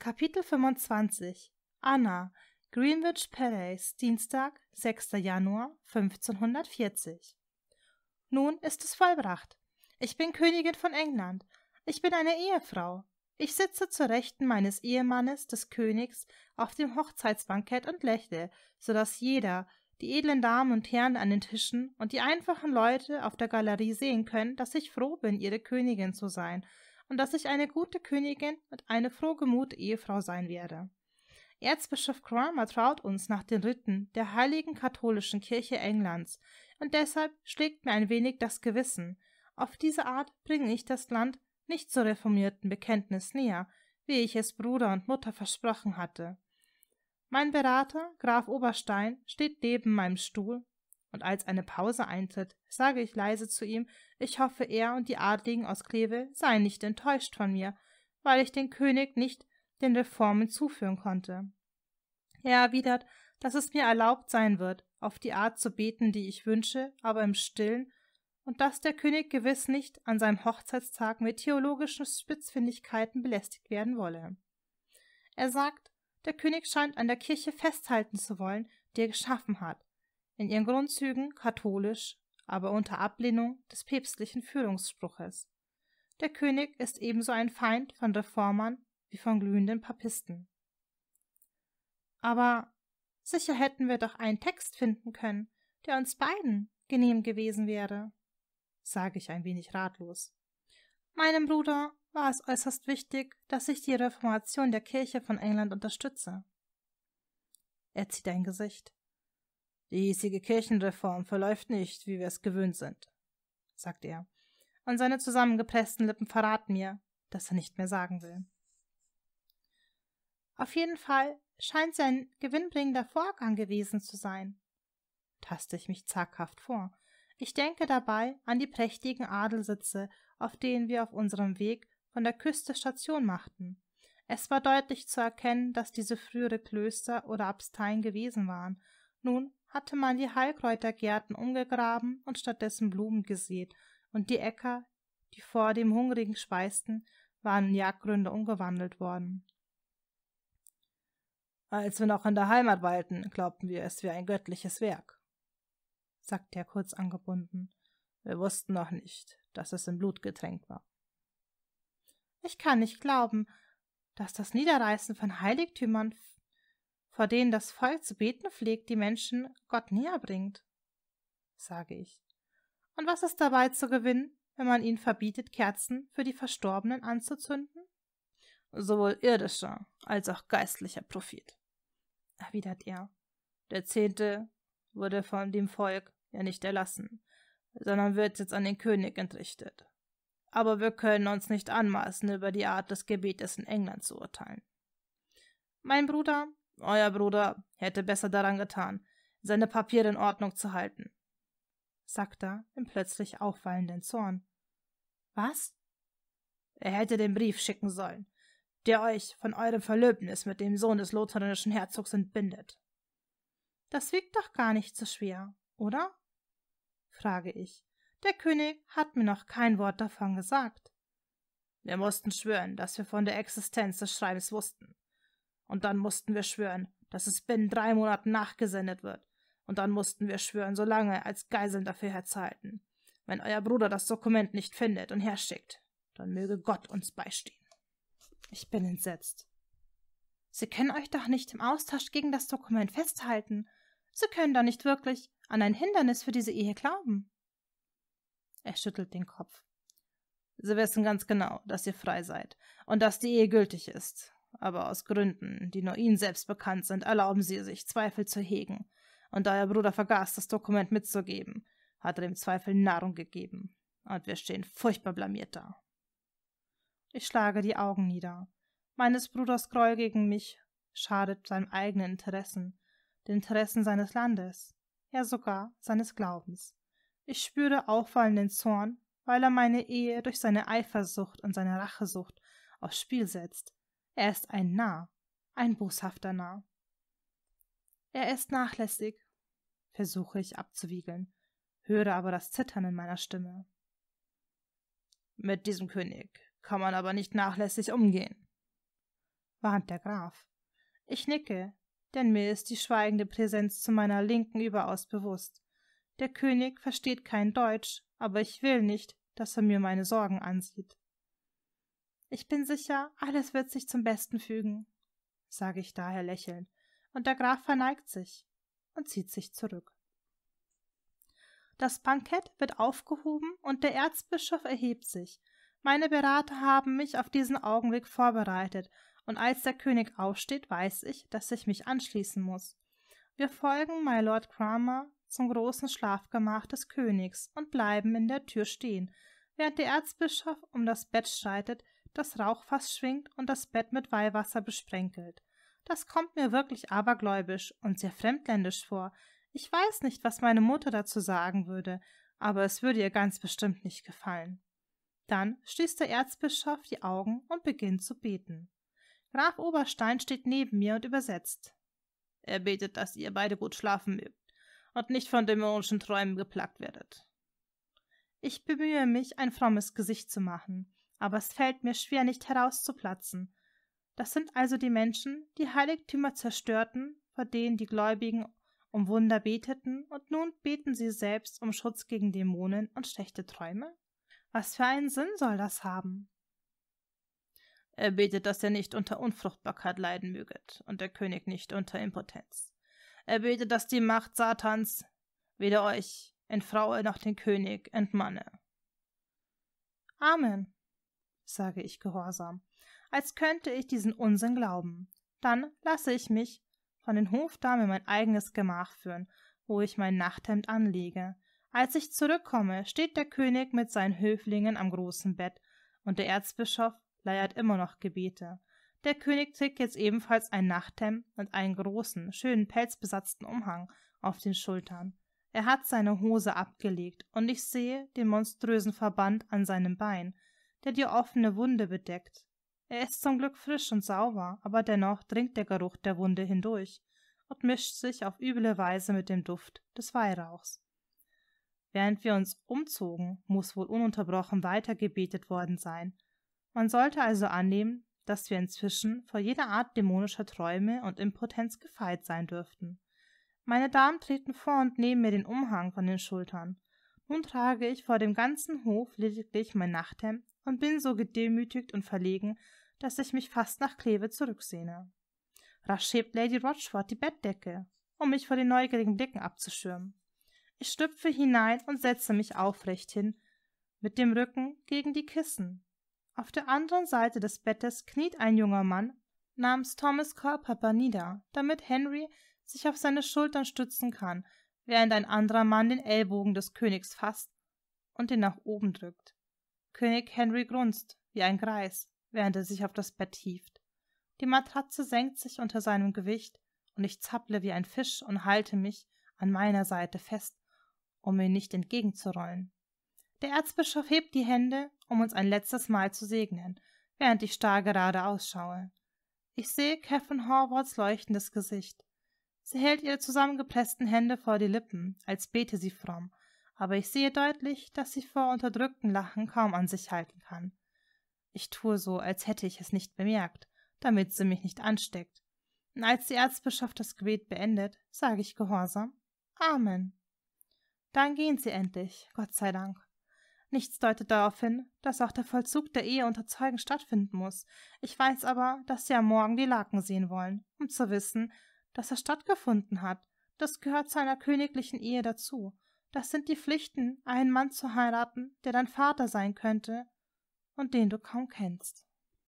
Kapitel 25 Anna Greenwich Palace, Dienstag, 6. Januar 1540. Nun ist es vollbracht. Ich bin Königin von England. Ich bin eine Ehefrau. Ich sitze zur Rechten meines Ehemannes, des Königs, auf dem Hochzeitsbankett und lächle, so daß jeder, die edlen Damen und Herren an den Tischen und die einfachen Leute auf der Galerie sehen können, dass ich froh bin, ihre Königin zu sein und dass ich eine gute Königin und eine frohgemut Ehefrau sein werde. Erzbischof Cromer traut uns nach den Ritten der heiligen katholischen Kirche Englands, und deshalb schlägt mir ein wenig das Gewissen. Auf diese Art bringe ich das Land nicht zur reformierten Bekenntnis näher, wie ich es Bruder und Mutter versprochen hatte. Mein Berater, Graf Oberstein, steht neben meinem Stuhl und als eine Pause eintritt, sage ich leise zu ihm, ich hoffe, er und die Adligen aus Kleve seien nicht enttäuscht von mir, weil ich den König nicht den Reformen zuführen konnte. Er erwidert, dass es mir erlaubt sein wird, auf die Art zu beten, die ich wünsche, aber im Stillen, und dass der König gewiss nicht an seinem Hochzeitstag mit theologischen Spitzfindigkeiten belästigt werden wolle. Er sagt, der König scheint an der Kirche festhalten zu wollen, die er geschaffen hat, in ihren Grundzügen katholisch, aber unter Ablehnung des päpstlichen Führungsspruches. Der König ist ebenso ein Feind von Reformern wie von glühenden Papisten. Aber sicher hätten wir doch einen Text finden können, der uns beiden genehm gewesen wäre, sage ich ein wenig ratlos. Meinem Bruder war es äußerst wichtig, dass ich die Reformation der Kirche von England unterstütze. Er zieht ein Gesicht. Die hiesige Kirchenreform verläuft nicht, wie wir es gewöhnt sind, sagt er, und seine zusammengepressten Lippen verraten mir, dass er nicht mehr sagen will. Auf jeden Fall scheint sie ein gewinnbringender Vorgang gewesen zu sein, taste ich mich zaghaft vor. Ich denke dabei an die prächtigen Adelsitze, auf denen wir auf unserem Weg von der Küste Station machten. Es war deutlich zu erkennen, dass diese frühere Klöster oder Absteien gewesen waren. Nun hatte man die Heilkräutergärten umgegraben und stattdessen Blumen gesät, und die Äcker, die vor dem Hungrigen speisten, waren in Jagdgründe umgewandelt worden. Als wir noch in der Heimat weilten, glaubten wir, es wäre ein göttliches Werk, sagte er kurz angebunden. Wir wussten noch nicht, dass es in Blut getränkt war. Ich kann nicht glauben, dass das Niederreißen von Heiligtümern vor denen das Volk zu beten pflegt, die Menschen Gott näher bringt, sage ich. Und was ist dabei zu gewinnen, wenn man ihnen verbietet, Kerzen für die Verstorbenen anzuzünden? Sowohl irdischer als auch geistlicher Profit, erwidert er. Der Zehnte wurde von dem Volk ja nicht erlassen, sondern wird jetzt an den König entrichtet. Aber wir können uns nicht anmaßen, über die Art des Gebetes in England zu urteilen. Mein Bruder euer Bruder hätte besser daran getan, seine Papiere in Ordnung zu halten, sagt er im plötzlich auffallenden Zorn. Was? Er hätte den Brief schicken sollen, der euch von eurem Verlöbnis mit dem Sohn des lotharischen Herzogs entbindet. Das wiegt doch gar nicht so schwer, oder? frage ich. Der König hat mir noch kein Wort davon gesagt. Wir mussten schwören, dass wir von der Existenz des Schreibens wussten, und dann mussten wir schwören, dass es binnen drei Monaten nachgesendet wird. Und dann mussten wir schwören, solange als Geiseln dafür herzahlten. Wenn euer Bruder das Dokument nicht findet und herschickt, dann möge Gott uns beistehen. Ich bin entsetzt. Sie können euch doch nicht im Austausch gegen das Dokument festhalten. Sie können doch nicht wirklich an ein Hindernis für diese Ehe glauben. Er schüttelt den Kopf. Sie wissen ganz genau, dass ihr frei seid und dass die Ehe gültig ist aber aus Gründen, die nur Ihnen selbst bekannt sind, erlauben Sie sich, Zweifel zu hegen. Und da Ihr Bruder vergaß, das Dokument mitzugeben, hat er dem Zweifel Nahrung gegeben. Und wir stehen furchtbar blamiert da. Ich schlage die Augen nieder. Meines Bruders Groll gegen mich schadet seinem eigenen Interessen, den Interessen seines Landes, ja sogar seines Glaubens. Ich spüre auffallenden Zorn, weil er meine Ehe durch seine Eifersucht und seine Rachesucht aufs Spiel setzt er ist ein Narr, ein boshafter Narr. Er ist nachlässig, versuche ich abzuwiegeln, höre aber das Zittern in meiner Stimme. Mit diesem König kann man aber nicht nachlässig umgehen, warnt der Graf. Ich nicke, denn mir ist die schweigende Präsenz zu meiner Linken überaus bewusst. Der König versteht kein Deutsch, aber ich will nicht, dass er mir meine Sorgen ansieht. Ich bin sicher, alles wird sich zum Besten fügen, sage ich daher lächelnd, und der Graf verneigt sich und zieht sich zurück. Das Bankett wird aufgehoben und der Erzbischof erhebt sich. Meine Berater haben mich auf diesen Augenblick vorbereitet, und als der König aufsteht, weiß ich, dass ich mich anschließen muss. Wir folgen My Lord Cramer zum großen Schlafgemach des Königs und bleiben in der Tür stehen, während der Erzbischof um das Bett schreitet, das Rauchfass schwingt und das Bett mit Weihwasser besprenkelt. Das kommt mir wirklich abergläubisch und sehr fremdländisch vor. Ich weiß nicht, was meine Mutter dazu sagen würde, aber es würde ihr ganz bestimmt nicht gefallen. Dann schließt der Erzbischof die Augen und beginnt zu beten. Graf Oberstein steht neben mir und übersetzt. Er betet, dass ihr beide gut schlafen mögt und nicht von dämonischen Träumen geplagt werdet. Ich bemühe mich, ein frommes Gesicht zu machen aber es fällt mir schwer, nicht herauszuplatzen. Das sind also die Menschen, die Heiligtümer zerstörten, vor denen die Gläubigen um Wunder beteten, und nun beten sie selbst um Schutz gegen Dämonen und schlechte Träume? Was für einen Sinn soll das haben? Er betet, dass ihr nicht unter Unfruchtbarkeit leiden möget und der König nicht unter Impotenz. Er betet, dass die Macht Satans weder euch, entfraue noch den König, entmanne. Amen sage ich gehorsam, als könnte ich diesen Unsinn glauben. Dann lasse ich mich von den Hofdamen in mein eigenes Gemach führen, wo ich mein Nachthemd anlege. Als ich zurückkomme, steht der König mit seinen Höflingen am großen Bett, und der Erzbischof leiert immer noch Gebete. Der König trägt jetzt ebenfalls ein Nachthemd und einen großen, schönen pelzbesatzten Umhang auf den Schultern. Er hat seine Hose abgelegt, und ich sehe den monströsen Verband an seinem Bein, der die offene Wunde bedeckt. Er ist zum Glück frisch und sauber, aber dennoch dringt der Geruch der Wunde hindurch und mischt sich auf üble Weise mit dem Duft des Weihrauchs. Während wir uns umzogen, muss wohl ununterbrochen weiter gebetet worden sein. Man sollte also annehmen, dass wir inzwischen vor jeder Art dämonischer Träume und Impotenz gefeit sein dürften. Meine Damen treten vor und nehmen mir den Umhang von den Schultern. Nun trage ich vor dem ganzen Hof lediglich mein Nachthemd und bin so gedemütigt und verlegen, dass ich mich fast nach Kleve zurücksehne. Rasch hebt Lady Rochford die Bettdecke, um mich vor den neugierigen Blicken abzuschirmen. Ich schlüpfe hinein und setze mich aufrecht hin, mit dem Rücken gegen die Kissen. Auf der anderen Seite des Bettes kniet ein junger Mann namens Thomas Callpapa nieder, damit Henry sich auf seine Schultern stützen kann, während ein anderer Mann den Ellbogen des Königs fasst und den nach oben drückt. König Henry grunzt wie ein Greis, während er sich auf das Bett hieft. Die Matratze senkt sich unter seinem Gewicht und ich zapple wie ein Fisch und halte mich an meiner Seite fest, um mir nicht entgegenzurollen. Der Erzbischof hebt die Hände, um uns ein letztes Mal zu segnen, während ich starr gerade ausschaue. Ich sehe Catherine Horvaths leuchtendes Gesicht. Sie hält ihre zusammengepressten Hände vor die Lippen, als bete sie fromm, aber ich sehe deutlich, dass sie vor unterdrücktem Lachen kaum an sich halten kann. Ich tue so, als hätte ich es nicht bemerkt, damit sie mich nicht ansteckt. Und als die Erzbischof das Gebet beendet, sage ich gehorsam Amen. Dann gehen sie endlich, Gott sei Dank. Nichts deutet darauf hin, dass auch der Vollzug der Ehe unter Zeugen stattfinden muss. Ich weiß aber, dass sie am Morgen die Laken sehen wollen, um zu wissen, dass er stattgefunden hat. Das gehört zu einer königlichen Ehe dazu das sind die Pflichten, einen Mann zu heiraten, der dein Vater sein könnte und den du kaum kennst.